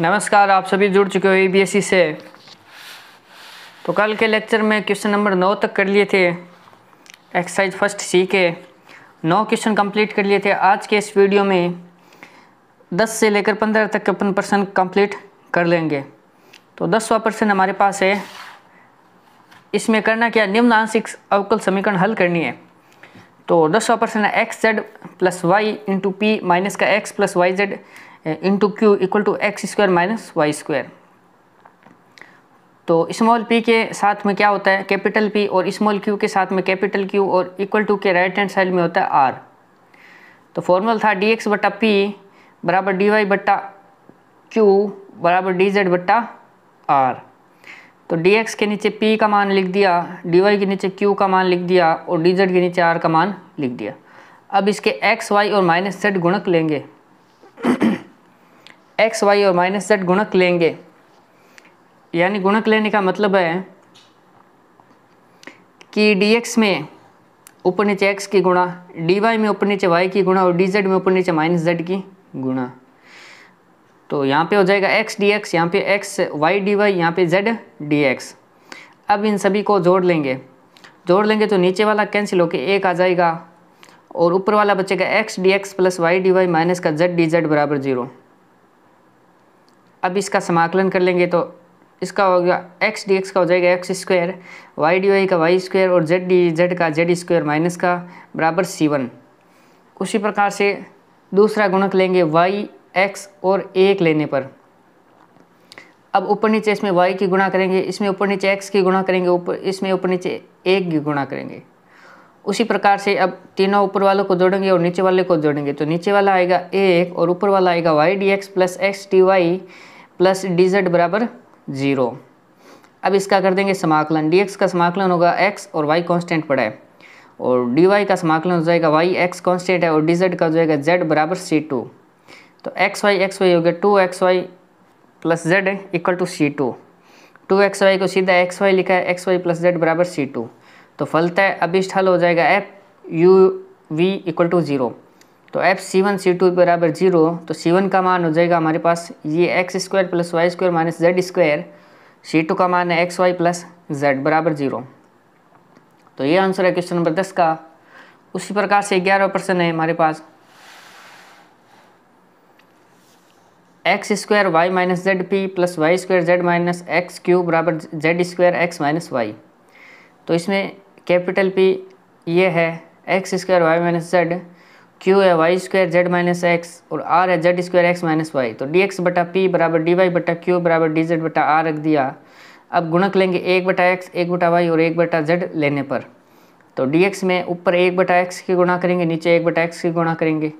नमस्कार आप सभी जुड़ चुके हो एबीएससी से तो कल के लेक्चर में क्वेश्चन नंबर नौ तक कर लिए थे एक्सरसाइज फर्स्ट सी के नौ क्वेश्चन कंप्लीट कर लिए थे आज के इस वीडियो में दस से लेकर पंद्रह तक के अपन पर्सन कंप्लीट कर लेंगे तो दसवा पर्सन हमारे पास है इसमें करना क्या निम्न आंशिक अवकल समीकरण हल करनी है तो दसवा पर्सन है x z plus y into p minus का x plus y z into q equal to x square minus y square तो स्मॉल पी के साथ में क्या होता है कैपिटल पी और स्मॉल क्यू के साथ में कैपिटल क्यू और इक्वल टू के राइट हैंड साइड में होता है आर तो फॉर्मूला था डी एक्स बट्टा पी बराबर डी वाई बट्टा क्यू बराबर डी जेड बट्टा आर तो डी एक्स के नीचे पी का मान लिख दिया डी वाई के नीचे क्यू का मान लिख दिया और डी जेड के नीचे आर का मान लिख दिया अब इसके एक्स वाई और माइनस जेड गुणक लेंगे एक्स वाई और माइनस जेड गुणक लेंगे यानी गुणक लेने का मतलब है कि एक्स में ऊपर नीचे एक्स की गुणा डी वाई में ऊपर नीचे वाई की गुणा और जेड में ऊपर नीचे माइनस जेड की गुणा तो यहाँ पे हो जाएगा एक्स डी एक्स यहाँ पे एक्स वाई डी वाई यहाँ पे जेड डी एक्स अब इन सभी को जोड़ लेंगे जोड़ लेंगे तो नीचे वाला कैंसिल होके एक आ जाएगा और ऊपर वाला बचेगा x d x plus y d y minus का जेड डी जेड बराबर जीरो अब इसका समाकलन कर लेंगे तो इसका हो गया एक्स डी एक्स का हो जाएगा x square y d y का वाई स्क्वायर और जेड डी जेड का जेड स्क्वायर माइनस का बराबर सी वन उसी प्रकार से दूसरा गुणक लेंगे वाई एक्स और एक लेने पर अब ऊपर नीचे इसमें वाई की गुणा करेंगे इसमें ऊपर नीचे एक्स की गुणा करेंगे ऊपर इसमें ऊपर नीचे एक की गुणा करेंगे उसी प्रकार से अब तीनों ऊपर वालों को जोड़ेंगे और नीचे वाले को जोड़ेंगे तो नीचे वाला आएगा एक और ऊपर वाला आएगा y d x plus x d y plus d z बराबर जीरो अब इसका कर देंगे समाकलन डी एक्स का समाकलन होगा एक्स और वाई कॉन्स्टेंट पड़ा है और डी वाई का समाकलन हो जाएगा वाई एक्स कॉन्स्टेंट है और डी जेड का हो जाएगा जेड बराबर सी टू तो एक्स वाई एक्स वाई हो गया two x y plus z equal to c two two x y को सीधा एक्स वाई लिखा है एक्स वाई प्लस जेड बराबर सी टू तो फलता है अभिष्ठ हल हो जाएगा f u v equal to zero तो f c one c two बराबर जीरो तो सी वन का मान हो जाएगा हमारे पास ये x square plus y square minus z square c two का मान है एक्स वाई प्लस जेड बराबर जीरो तो ये आंसर है क्वेश्चन नंबर दस का उसी प्रकार से ग्यारह प्रश्न है हमारे पास x square y minus z p plus y square z minus x q बराबर z square x minus y तो इसमें कैपिटल पी ये है x square y minus z q है y square z minus x और r है z square x minus y तो d x बटा पी बराबर डी वाई बटा क्यू बराबर डी जेड बटा आर रख दिया अब गुणक लेंगे एक बटा एक्स एक बटा वाई और एक बटा जेड लेने पर तो डी एक्स में ऊपर एक बटा एक्स की गुणा करेंगे नीचे एक बटा एक्स की गुणा करेंगे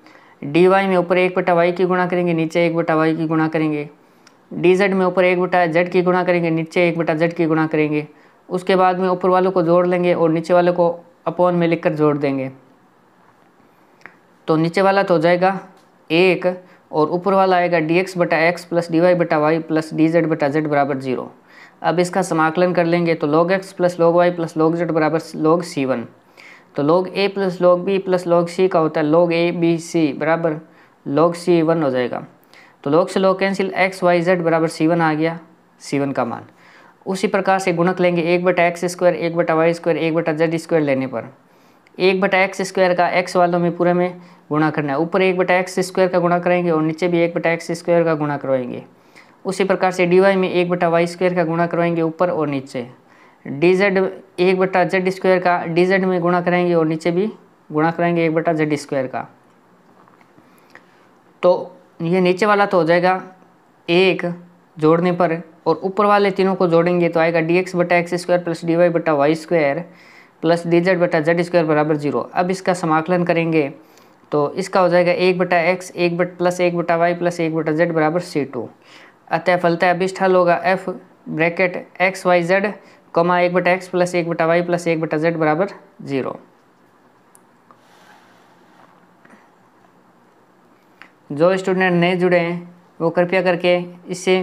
डी वाई में ऊपर एक बटा वाई की गुणा करेंगे नीचे एक बटा वाई की गुणा करेंगे डी जेड में ऊपर एक बटा जेड की गुणा करेंगे नीचे एक बटा जेड की गुणा करेंगे उसके बाद में ऊपर वालों को जोड़ लेंगे और नीचे वालों को अपॉन में लिखकर जोड़ देंगे तो नीचे वाला तो हो जाएगा एक और ऊपर वाला आएगा डी एक्स बटा एक्स प्लस डी वाई बटा वाई प्लस डी जेड बटा जेड बराबर जीरो अब इसका समाकलन कर लेंगे तो log x plus log y plus log z बराबर लॉग सी वन तो log a plus log b plus log c का होता है लॉग ए बी सी बराबर लॉग सी वन हो जाएगा तो लॉग से log cancel x y z बराबर सी वन आ गया सी वन का मान उसी प्रकार से गुणक लेंगे एक बटा एक्स स्क्वायर एक बटा वाई स्क्वायर एक बटा जेड स्क्वायर लेने पर एक बटा एक्स स्क्वायर का एक्स वालों में पूरे में गुणा करना है ऊपर एक बटा एक्स स्क्वायर का गुणा करेंगे और नीचे भी एक बटा एक्स स्क्वायर का गुणा करवाएंगे उसी प्रकार से डी वाई में एक बटा वाई स्क्वायर का गुणा करवाएंगे ऊपर और नीचे डी जेड एक बटा जेड स्क्वायर का डी जेड में गुणा कराएंगे और नीचे भी गुणा कराएंगे एक बटा जेड स्क्वायर का तो ये नीचे वाला तो हो जाएगा एक जोड़ने पर और ऊपर वाले तीनों को जोड़ेंगे तो आएगा डी एक्स बटा x square plus d y बटा y square plus d z बटा जेड स्क्वायर बराबर जीरो अब इसका समाकलन करेंगे तो इसका हो जाएगा एक बटा एक्स एक बट प्लस एक बटा वाई प्लस एक बटा जेड बराबर सी टू अतः फलता अभिष्ट हल होगा f bracket x y z comma एक बटा एक्स प्लस एक बटा वाई प्लस एक बटा जेड बराबर जीरो जो स्टूडेंट नए जुड़े हैं वो कृपया करके इससे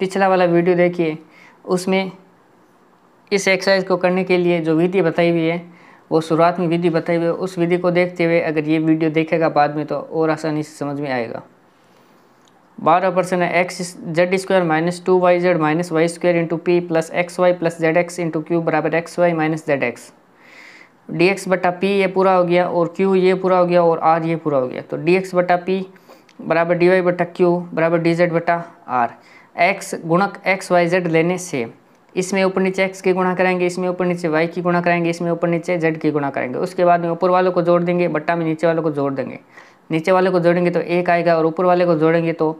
पिछला वाला वीडियो देखिए उसमें इस एक्सरसाइज को करने के लिए जो विधि बताई हुई है वो शुरुआत में विधि बताई हुई है उस विधि को देखते हुए अगर ये वीडियो देखेगा बाद में तो और आसानी से समझ में आएगा बारह परसेंट है x z square minus two y z minus y square into p plus x y plus z x into q बराबर x y minus z x d x बटा पी ये पूरा हो गया और क्यू ये पूरा हो गया और आर ये पूरा हो गया तो डी एक्स बटा पी बराबर डी वाई बटा क्यू बराबर डी जेड बटा आर एक्स गुणक एक्स वाई जेड लेने से इसमें ऊपर नीचे एक्स की गुणा कराएंगे इसमें ऊपर नीचे वाई की गुणा कराएंगे इसमें ऊपर नीचे जेड की गुणा कराएंगे उसके बाद में ऊपर वालों को जोड़ देंगे बट्टा में नीचे वालों को जोड़ देंगे नीचे वाले को जोड़ेंगे तो एक आएगा और ऊपर वाले को जोड़ेंगे तो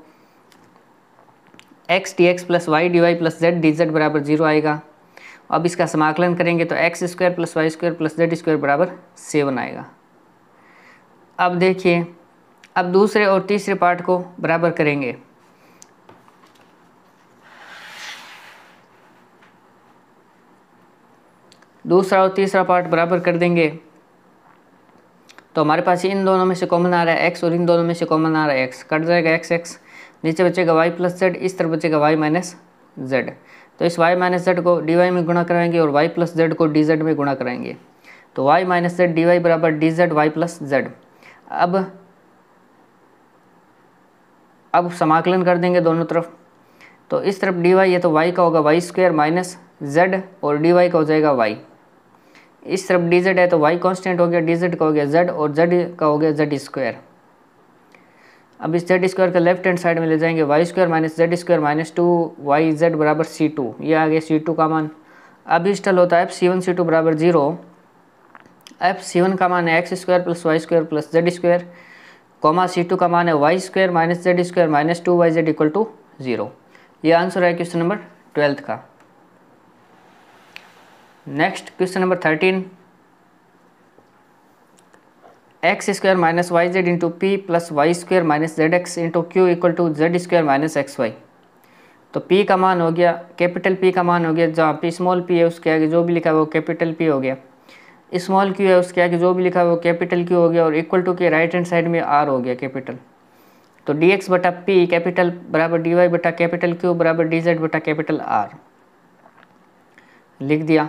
x d x plus y d y plus z d z बराबर जीरो आएगा अब इसका समाकलन करेंगे तो x square plus y square plus z square बराबर सेवन आएगा अब देखिए अब दूसरे और तीसरे पार्ट को बराबर करेंगे दूसरा और तीसरा पार्ट बराबर कर देंगे तो हमारे पास इन दोनों में से कॉमन आ रहा है एक्स और इन दोनों में से कॉमन आ रहा है एक्स कट जाएगा एक्स एक्स नीचे बचेगा वाई प्लस जेड इस तरफ बचेगा वाई माइनस जेड तो इस वाई माइनस जेड को डी वाई में गुणा कराएंगे और वाई प्लस जेड को डी जेड में गुणा कराएंगे तो y minus z d y बराबर d z y plus z अब अब समाकलन कर देंगे दोनों तरफ तो इस तरफ डी वाई ये तो वाई का होगा वाई स्क्वेयर माइनस जेड और डी वाई का हो जाएगा वाई इस तरफ डिजिट है तो वाई कॉन्स्टेंट हो गया डिजिट का हो गया जेड और जेड का हो गया जेड स्क्वायर अब इस जेड स्क्वायर का लेफ्ट हैंड साइड में ले जाएंगे y square minus z square minus two y z बराबर सी टू ये आ गया सी टू का मान अब स्टल होता है f c one c two बराबर जीरो एफ सी वन का मान है x square plus y square plus z square comma c two का मान है y square minus z square minus two y z equal to zero ये answer है question number twelfth का next question number thirteen x square minus y z into p plus y square minus z x into q equal to z square minus x y तो p का मान हो गया capital P का मान हो गया जहाँ पी स्मॉल पी है उसके आगे जो भी लिखा है वो कैपिटल पी हो गया स्मॉल क्यू है उसके आगे जो भी लिखा है वो कैपिटल क्यू हो गया और इक्वल टू के राइट हैंड साइड में आर हो गया कैपिटल तो डी एक्स बटा पी कैपिटल बराबर डी वाई बटा कैपिटल क्यू बराबर डी जेड बटा कैपिटल आर लिख दिया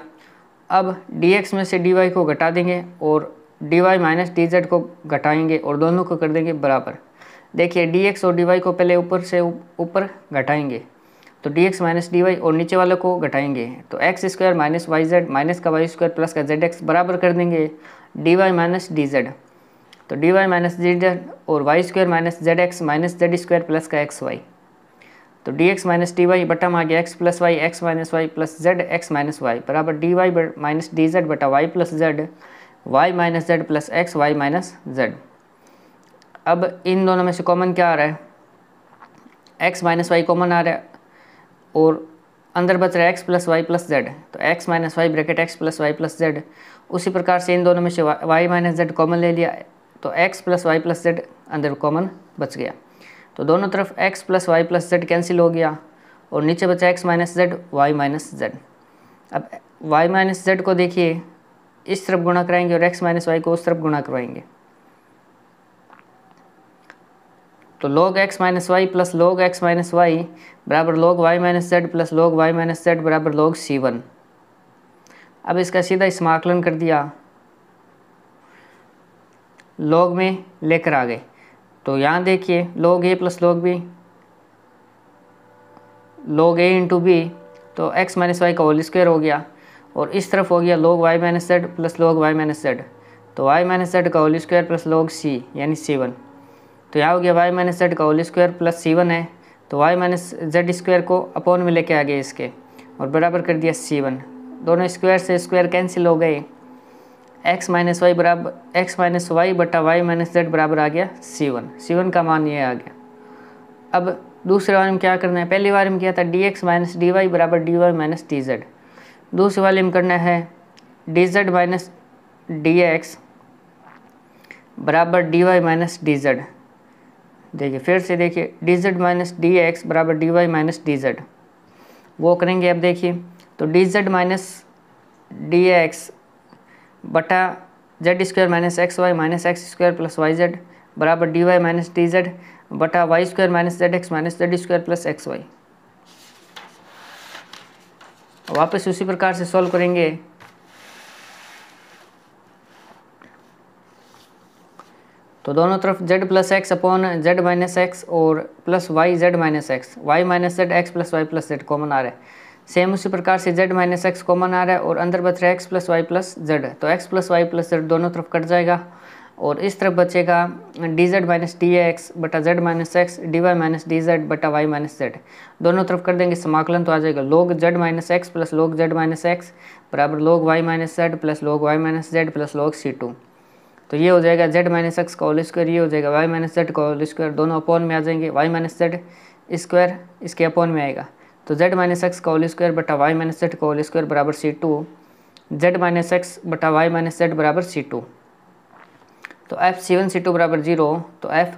अब dx में से dy को घटा देंगे और dy माइनस जेड को घटाएंगे और दोनों को कर देंगे बराबर देखिए dx और dy को पहले ऊपर से ऊपर घटाएंगे तो dx माइनस डी और नीचे वाले को घटाएंगे तो x square minus y z minus का वाई स्क्वायर प्लस का जेड एक्स बराबर कर देंगे d y minus d z तो d y minus d z और y square minus z x minus z square plus का एक्स वाई तो d x minus d y bottom आ गया x plus y x minus y plus z x minus y बराबर d y minus d z बटा y plus z y minus z plus x y minus z अब इन दोनों में से common क्या आ रहा है एक्स माइनस वाई कॉमन आ रहा है और अंदर बच रहा है x plus y plus z तो x minus y bracket x plus y plus z उसी प्रकार से इन दोनों में से वाई माइनस जेड कॉमन ले लिया तो x plus y plus z अंदर कॉमन बच गया तो दोनों तरफ x plus y plus z cancel हो गया और नीचे बचा x minus z y minus z अब y माइनस जेड को देखिए इस तरफ गुणा कराएंगे और x माइनस वाई को उस तरफ गुणा करवाएंगे तो log x minus y plus log x minus y बराबर log y minus z plus log y minus z बराबर सी वन अब इसका सीधा समाकलन कर दिया लॉग में लेकर आ गए तो यहाँ देखिए log a plus log b log a into b तो एक्स माइनस वाई का होल स्क्वायर हो गया और इस तरफ हो गया log y minus z plus log y minus z तो वाई माइनस जेड का whole square plus log c यानी सी वन तो यहाँ हो गया वाई माइनस जेड का whole square plus c one है तो वाई माइनस जेड स्क्वायर को अपॉन में लेके आ गए इसके और बराबर कर दिया सी वन दोनों स्क्वायर से स्क्वायर कैंसिल हो गए एक्स माइनस वाई बराबर एक्स माइनस वाई बटा वाई माइनस जेड बराबर आ गया c1 c1 का मान ये आ गया अब दूसरे वाले में क्या करना है पहली बार में किया था d x minus d y बराबर d y minus d z दूसरे वाले में करना है d z minus d x बराबर d y minus d z देखिए फिर से देखिए d z minus d x बराबर d y minus d z वो करेंगे अब देखिए तो d z minus d x बटा z square minus x y minus x square plus y z बराबर d y minus d z बटा y square minus z x minus z square plus x y वापस उसी प्रकार से solve करेंगे तो दोनों तरफ z plus x upon z minus x और plus y z minus x y minus z x plus y plus z common आ रहा है सेम उसी प्रकार से जेड माइनस एक्स कॉमन आ रहा है और अंदर बच रहा है x plus y plus z तो x plus y plus z दोनों तरफ कट जाएगा और इस तरफ बचेगा d z minus d x बटा Z minus x d y minus d z बटा वाई माइनस जेड दोनों तरफ कर देंगे समाकलन तो आ जाएगा log z minus x plus log z minus x बराबर log y minus z plus log y minus z plus log c two तो ये हो जाएगा जेड माइनस एक्स का होल स्क्वायर ये हो जाएगा वाई माइनस जेड का होल स्क्वायर दोनों अपॉन में आ जाएंगे वाई माइनस जेड स्क्वायर इसके अपॉन में आएगा तो z माइनस एक्स का होल स्क्वायर बटा वाई माइनस जेड का होल स्क्वायर बराबर c two z minus x बटा वाई माइनस जेड बराबर सी टू तो f c one c two बराबर जीरो तो f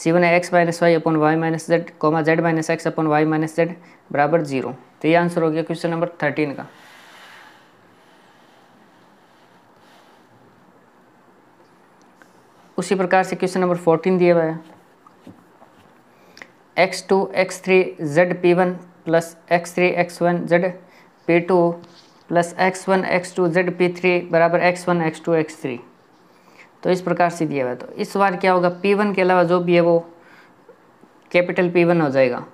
c one x minus y upon y minus z comma z minus x upon y minus z बराबर zero तो ये answer हो गया question number thirteen का उसी प्रकार से क्वेश्चन नंबर फोर्टीन दिया हुआ है x two x three z p one plus x three x one z p two plus x one x two z p three बराबर x one x two x three तो इस प्रकार से दिया हुआ तो इस बार क्या होगा पी वन के अलावा जो भी है वो कैपिटल पी वन हो जाएगा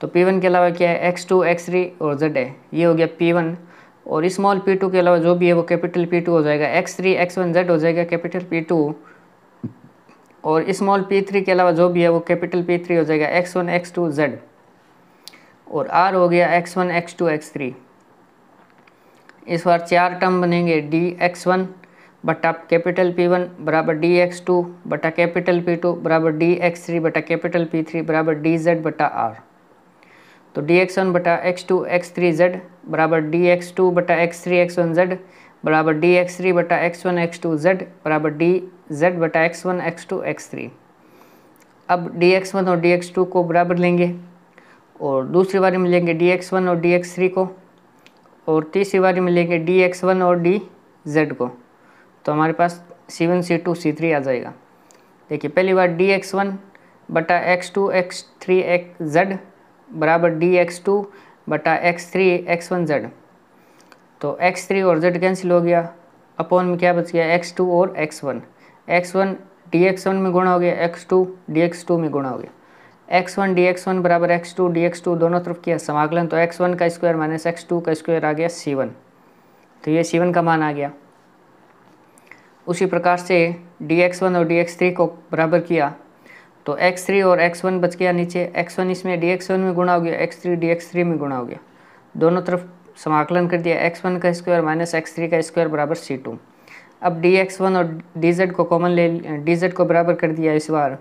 तो पी वन के अलावा क्या है एक्स टू एक्स थ्री और जेड है ये हो गया पी वन और स्मॉल पी टू के अलावा जो भी है वो कैपिटल पी टू हो जाएगा x three x one z हो जाएगा कैपिटल पी टू और स्मॉल पी थ्री के अलावा जो भी है वो कैपिटल पी थ्री हो जाएगा x one x two z और आर हो गया x one x two x three इस बार चार टर्म बनेंगे डी एक्स वन बटा कैपिटल पी वन बराबर डी एक्स टू बटा कैपिटल पी टू बराबर डी एक्स थ्री बटा कैपिटल पी थ्री बराबर डी जेड बटा आर तो डी एक्स वन बटा x two x three z बराबर डी एक्स टू बटा x three x one z बराबर डी एक्स थ्री बटा x one x two z बराबर डी जेड बटा x one x two x three अब d x one और d x two को बराबर लेंगे और दूसरी बारी में लेंगे डी एक्स वन और डी एक्स थ्री को और तीसरी बारी में लेंगे डी एक्स वन और डी जेड को तो हमारे पास c one c two c three आ जाएगा देखिए पहली बार डी एक्स वन बटा x two x three x z बराबर डी एक्स टू बटा x three x one z तो एक्स थ्री और जेड कैंसिल हो गया अपॉन में क्या बच गया एक्स टू और x one x one d x one में गुणा हो गया x two d x two में गुणा हो गया x one d x one बराबर x two d x two दोनों तरफ किया समाकलन तो एक्स वन का स्क्वायर माइनस एक्स टू का स्क्वायर आ गया c1 तो ये c1 का मान आ गया उसी प्रकार से डी एक्स वन और डी एक्स थ्री को बराबर किया तो एक्स थ्री और एक्स वन बच गया नीचे एक्स वन इसमें डी एक्स वन में गुणा हो गया x three d x three में गुणा हो गया दोनों तरफ समाकलन कर दिया एक्स वन का स्क्वायर माइनस एक्स थ्री का स्क्वायर बराबर सी टू अब डी एक्स वन और डी जेड को कॉमन ले डी जेड को बराबर कर दिया इस बार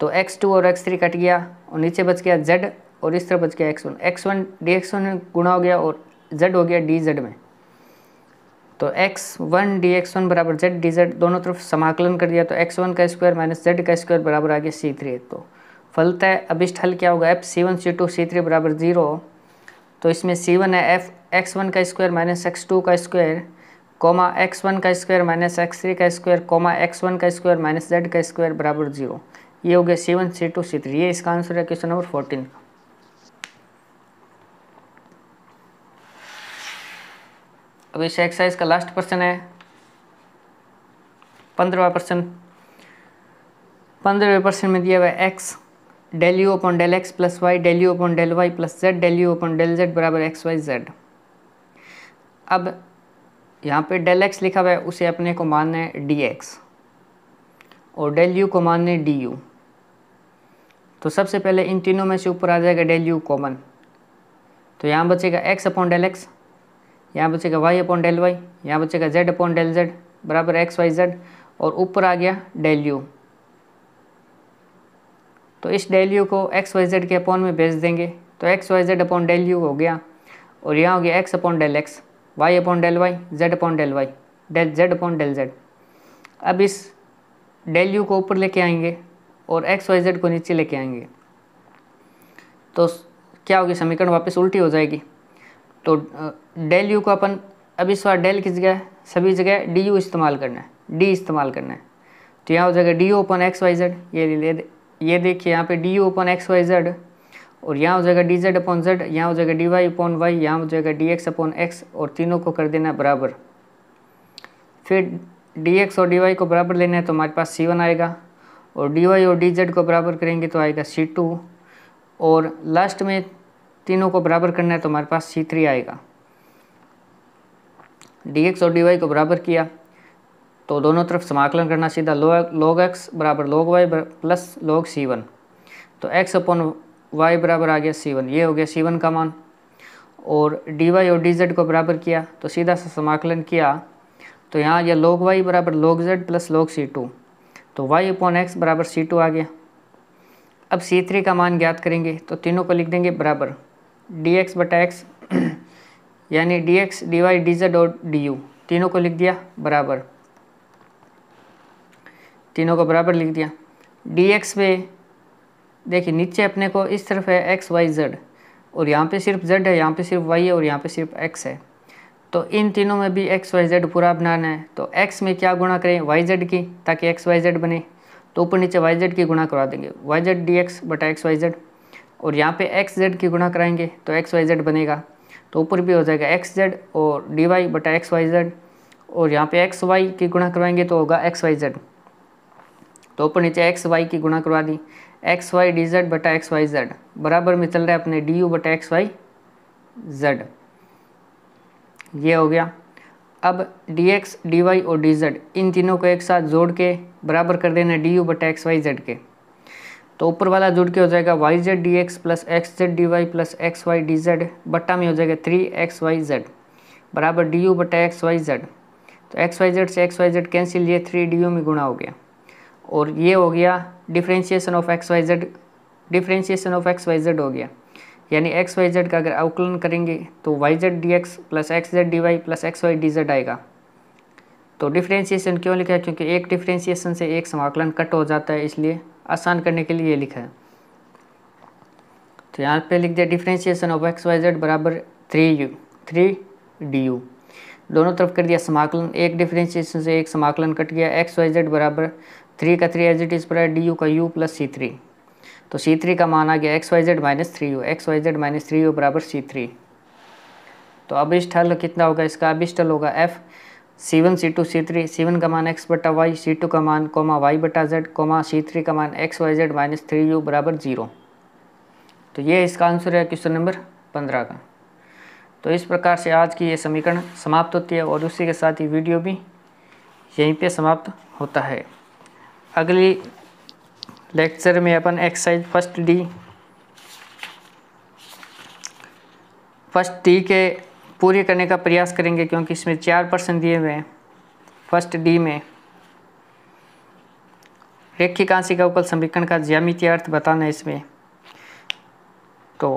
तो एक्स टू और एक्स थ्री कट गया और नीचे बच गया जेड और इस तरह बच गया x one x one d x one में गुणा हो गया और जेड हो गया डी जेड में तो x one d x one बराबर जेड डी जेड दोनों तरफ समाकलन कर दिया तो एक्स वन का स्क्वायर माइनस जेड का स्क्वायर बराबर आ गया सी थ्री तो है अभिष्ट हल क्या होगा f c one c two c three बराबर जीरो तो इसमें सी वन है एफ एक्स वन का स्क्वायर माइनस एक्स टू का स्क्वायर कोमा एक्स वन का स्क्वायर माइनस एक्स थ्री का स्क्वायर कोमा एक्स वन का स्क्वायर माइनस जेड का स्क्वायर बराबर जीरो ये हो गया seven c two c three ये इसका आंसर है क्वेश्चन नंबर फोर्टीन का अब इस एक्सरसाइज का लास्ट प्रश्न है पंद्रवा प्रश्न पंद्रहवें प्रश्न में दिया हुआ है x del u upon del x plus y del u upon del y plus z del u upon del z बराबर एक्स वाई जेड अब यहाँ पे डेल एक्स लिखा हुआ है उसे अपने को मानना है डी एक्स और डेल यू को मानना है डी यू तो सबसे पहले इन तीनों में से ऊपर आ जाएगा डेल यू कॉमन तो यहाँ बचेगा एक्स अपॉन डेल एक्स यहाँ बचेगा वाई अपॉन डेल वाई यहाँ बचेगा जेड अपॉन डेल जेड बराबर एक्स वाई जेड और ऊपर आ गया डेल यू तो इस डेल यू को एक्स वाई जेड के अपॉन में भेज देंगे तो x y z upon del u हो गया और यहाँ हो गया x upon del x y upon del y z upon del y del z upon del z अब इस डेल यू को ऊपर लेके आएंगे और एक्स वाई जेड को नीचे लेके आएंगे तो क्या होगी समीकरण वापस उल्टी हो जाएगी तो डेल यू को अपन अभी इस बार डेल की जगह सभी जगह डी यू इस्तेमाल करना है डी इस्तेमाल करना है तो यहाँ हो जाएगा d u upon x y z ये ले ये देखिए यहाँ पे d u upon x y z और यहाँ हो जाएगा डी जेड अपॉन जेड यहाँ हो जाएगा डी वाई अपॉन वाई यहाँ हो जाएगा डी एक्स अपॉन एक्स और तीनों को कर देना बराबर फिर डी एक्स और डी वाई को बराबर लेना है तो हमारे पास सी वन आएगा और डी वाई और डी जेड को बराबर करेंगे तो आएगा सी टू और लास्ट में तीनों को बराबर करना है तो हमारे पास सी थ्री आएगा डी एक्स और डी वाई को बराबर किया तो दोनों तरफ समाकलन करना सीधा लॉग एक्स बराबर log y plus log c one तो एक्स अपॉन वाई बराबर आ गया सी वन ये हो गया सी वन का मान और डी वाई और डी जेड को बराबर किया तो सीधा सा समाकलन किया तो यहाँ यह लॉग वाई बराबर log z plus log c two तो y अपॉन एक्स बराबर सी टू आ गया अब सी थ्री का मान ज्ञात करेंगे तो तीनों को लिख देंगे बराबर डी एक्स बटा एक्स यानी d x d y d z और डी यू तीनों को लिख दिया बराबर तीनों को बराबर लिख दिया डी एक्स पे देखिए नीचे अपने को इस तरफ है एक्स वाई जेड और यहाँ पे सिर्फ जेड है यहाँ पे सिर्फ वाई है और यहाँ पे सिर्फ एक्स है तो इन तीनों में भी एक्स वाई जेड पूरा बनाना है तो एक्स में क्या गुणा करें वाई जेड की ताकि एक्स वाई जेड बने तो ऊपर नीचे वाई जेड की गुणा करवा देंगे वाई जेड डी एक्स बटा एक्स वाई जेड और यहाँ पे एक्स जेड की गुणा कराएंगे तो एक्स वाई जेड बनेगा तो ऊपर भी हो जाएगा एक्स जेड और डी वाई बटा एक्स वाई जेड और यहाँ पे एक्स वाई की गुणा करवाएंगे तो होगा एक्स वाई जेड तो ऊपर नीचे एक्स वाई की गुणा करवा दी एक्स वाई डी जेड बटा एक्स वाई जेड बराबर में चल रहा है अपने डी यू बटा एक्स वाई जेड ये हो गया अब डी एक्स डी वाई और डी जेड इन तीनों को एक साथ जोड़ के बराबर कर देना डी यू बट एक्स वाई जेड के तो ऊपर वाला जुड़ के हो जाएगा y z d x plus x z d y plus x y d z बट्टा में हो जाएगा थ्री एक्स वाई जेड बराबर डी यू बट एक्स वाई जेड तो एक्स वाई जेड से एक्स वाई जेड कैंसिल ये थ्री डी यू में गुणा हो गया और ये हो गया differentiation of x y z differentiation of x y z हो गया यानी एक्स वाई जेड का अगर अवकलन करेंगे तो y z d x plus x z d y plus x y d z आएगा तो डिफ्रेंशिएशन क्यों लिखा है क्योंकि एक डिफ्रेंशिएशन से एक समाकलन कट हो जाता है इसलिए आसान करने के लिए ये लिखा है तो यहाँ पे लिख दिया differentiation of x y z बराबर three u three d u दोनों तरफ कर दिया समाकलन एक डिफ्रेंशिएशन से एक समाकलन कट गया एक्स वाई जेड बराबर थ्री का थ्री एज इट इज़ पर डी यू का यू प्लस सी थ्री तो सी थ्री का मान आ गया x y z minus three u x y z minus three u बराबर सी थ्री तो अभिष्ट हल कितना होगा इसका अभिष्ट हल होगा f c one c two c three c one का मान एक्स बटा वाई सी टू का मान कोमा वाई बटा जेड कोमा सी थ्री का मान x y z minus three u बराबर जीरो तो ये इसका आंसर है क्वेश्चन नंबर पंद्रह का तो इस प्रकार से आज की ये समीकरण समाप्त होती है और उसी के साथ ही वीडियो भी यहीं पे समाप्त होता है अगली लेक्चर में अपन exercise first d first d के पूरे करने का प्रयास करेंगे क्योंकि इसमें चार प्रश्न दिए हुए हैं फर्स्ट डी में रेखी कांसी का उपल समीकरण का ज्यामितीय अर्थ बताना है इसमें तो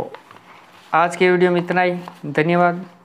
आज के वीडियो में इतना ही धन्यवाद